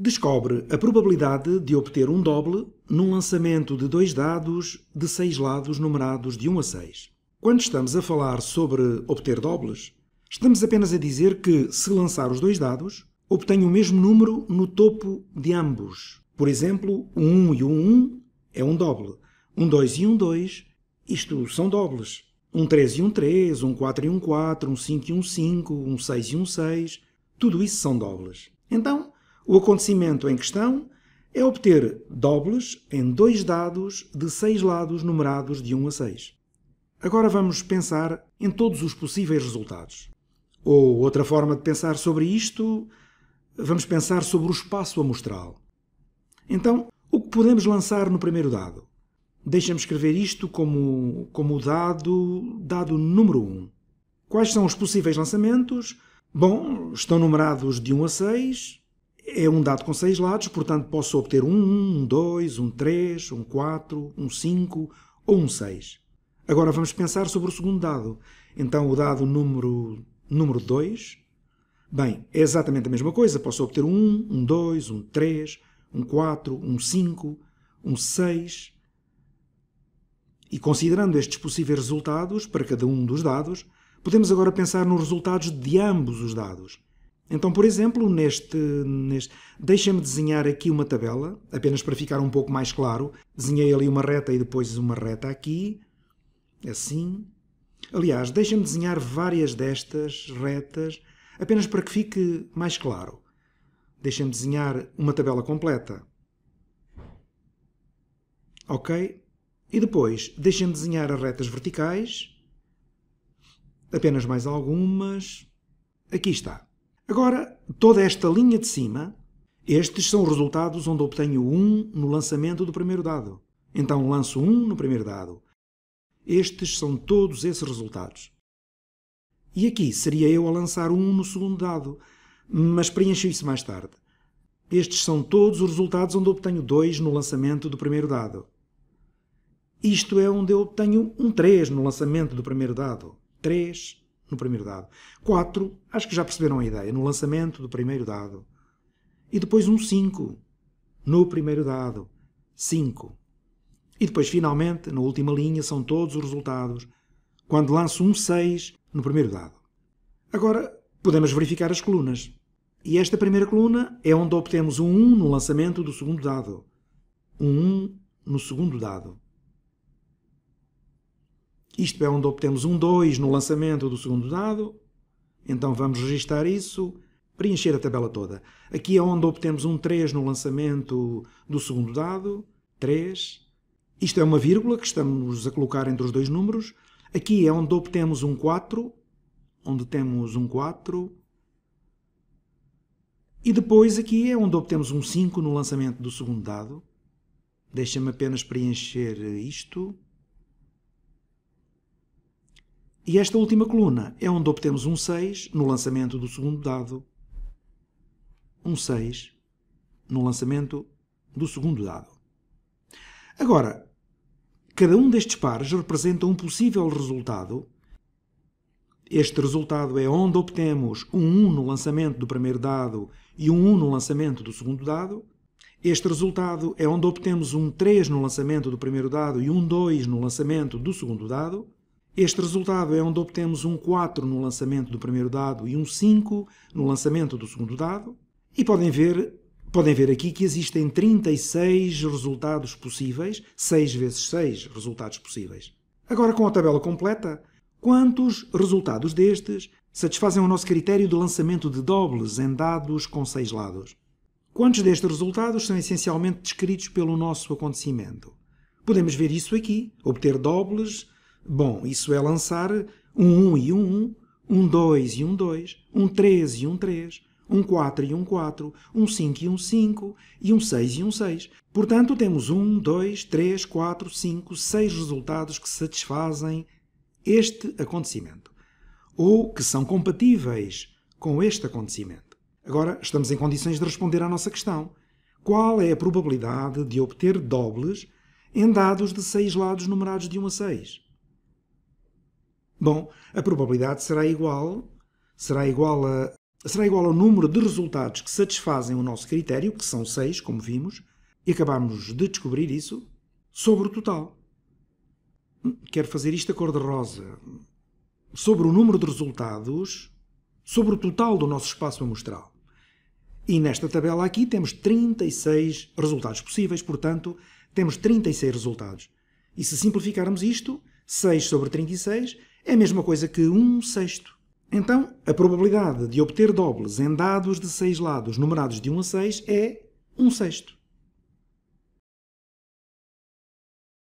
Descobre a probabilidade de obter um doble num lançamento de dois dados de seis lados numerados de 1 a 6. Quando estamos a falar sobre obter dobles, estamos apenas a dizer que, se lançar os dois dados, obtenho o mesmo número no topo de ambos. Por exemplo, um 1 e um 1 é um doble. Um 2 e um 2, isto são dobles. Um 3 e um 3, um 4 e um 4, um 5 e um 5, um 6 e um 6, tudo isso são dobles. Então, o acontecimento em questão é obter dobles em dois dados de seis lados numerados de 1 a 6. Agora vamos pensar em todos os possíveis resultados. Ou outra forma de pensar sobre isto, vamos pensar sobre o espaço amostral. Então, o que podemos lançar no primeiro dado? Deixa-me escrever isto como, como o dado, dado número 1. Quais são os possíveis lançamentos? Bom, estão numerados de 1 a 6, é um dado com seis lados, portanto posso obter um 1, um 2, um 3, um 4, um 5 ou um 6. Agora vamos pensar sobre o segundo dado. Então o dado número, número 2, bem, é exatamente a mesma coisa. Posso obter um 1, um 2, um 3, um 4, um 5, um 6. E considerando estes possíveis resultados para cada um dos dados, podemos agora pensar nos resultados de ambos os dados. Então, por exemplo, neste, neste deixa-me desenhar aqui uma tabela, apenas para ficar um pouco mais claro. Desenhei ali uma reta e depois uma reta aqui, assim. Aliás, deixa-me desenhar várias destas retas, apenas para que fique mais claro. Deixa-me desenhar uma tabela completa. Ok? E depois, deixa-me desenhar as retas verticais. Apenas mais algumas. Aqui está. Agora, toda esta linha de cima, estes são os resultados onde obtenho 1 no lançamento do primeiro dado. Então lanço 1 no primeiro dado. Estes são todos esses resultados. E aqui seria eu a lançar 1 no segundo dado, mas preencho isso mais tarde. Estes são todos os resultados onde obtenho 2 no lançamento do primeiro dado. Isto é onde eu obtenho um 3 no lançamento do primeiro dado. 3, no primeiro dado. 4, acho que já perceberam a ideia, no lançamento do primeiro dado. E depois um 5, no primeiro dado. 5. E depois, finalmente, na última linha, são todos os resultados, quando lanço um 6 no primeiro dado. Agora, podemos verificar as colunas. E esta primeira coluna é onde obtemos um 1 no lançamento do segundo dado. Um 1 no segundo dado. Isto é onde obtemos um 2 no lançamento do segundo dado. Então vamos registar isso, preencher a tabela toda. Aqui é onde obtemos um 3 no lançamento do segundo dado. 3. Isto é uma vírgula que estamos a colocar entre os dois números. Aqui é onde obtemos um 4, onde temos um 4. E depois aqui é onde obtemos um 5 no lançamento do segundo dado. Deixa-me apenas preencher isto. E esta última coluna é onde obtemos um 6 no lançamento do segundo dado. Um 6 no lançamento do segundo dado. Agora, cada um destes pares representa um possível resultado. Este resultado é onde obtemos um 1 no lançamento do primeiro dado e um 1 no lançamento do segundo dado. Este resultado é onde obtemos um 3 no lançamento do primeiro dado e um 2 no lançamento do segundo dado. Este resultado é onde obtemos um 4 no lançamento do primeiro dado e um 5 no lançamento do segundo dado. E podem ver, podem ver aqui que existem 36 resultados possíveis, 6 vezes 6 resultados possíveis. Agora, com a tabela completa, quantos resultados destes satisfazem o nosso critério de lançamento de dobles em dados com 6 lados? Quantos destes resultados são essencialmente descritos pelo nosso acontecimento? Podemos ver isso aqui, obter dobles Bom, isso é lançar um 1 e um 1, um 2 e um 2, um 3 e um 3, um 4 e um 4, um 5 e um 5 e um 6 e um 6. Portanto, temos 1, 2, 3, 4, 5, 6 resultados que satisfazem este acontecimento ou que são compatíveis com este acontecimento. Agora, estamos em condições de responder à nossa questão. Qual é a probabilidade de obter dobles em dados de 6 lados numerados de 1 a 6? Bom, a probabilidade será igual, será igual a será igual ao número de resultados que satisfazem o nosso critério, que são 6, como vimos, e acabamos de descobrir isso, sobre o total. Hum, quero fazer isto a cor de rosa. Sobre o número de resultados, sobre o total do nosso espaço amostral. E nesta tabela aqui temos 36 resultados possíveis, portanto, temos 36 resultados. E se simplificarmos isto, 6 sobre 36 é a mesma coisa que 1 sexto. Então, a probabilidade de obter dobles em dados de seis lados numerados de 1 a 6 é 1 sexto.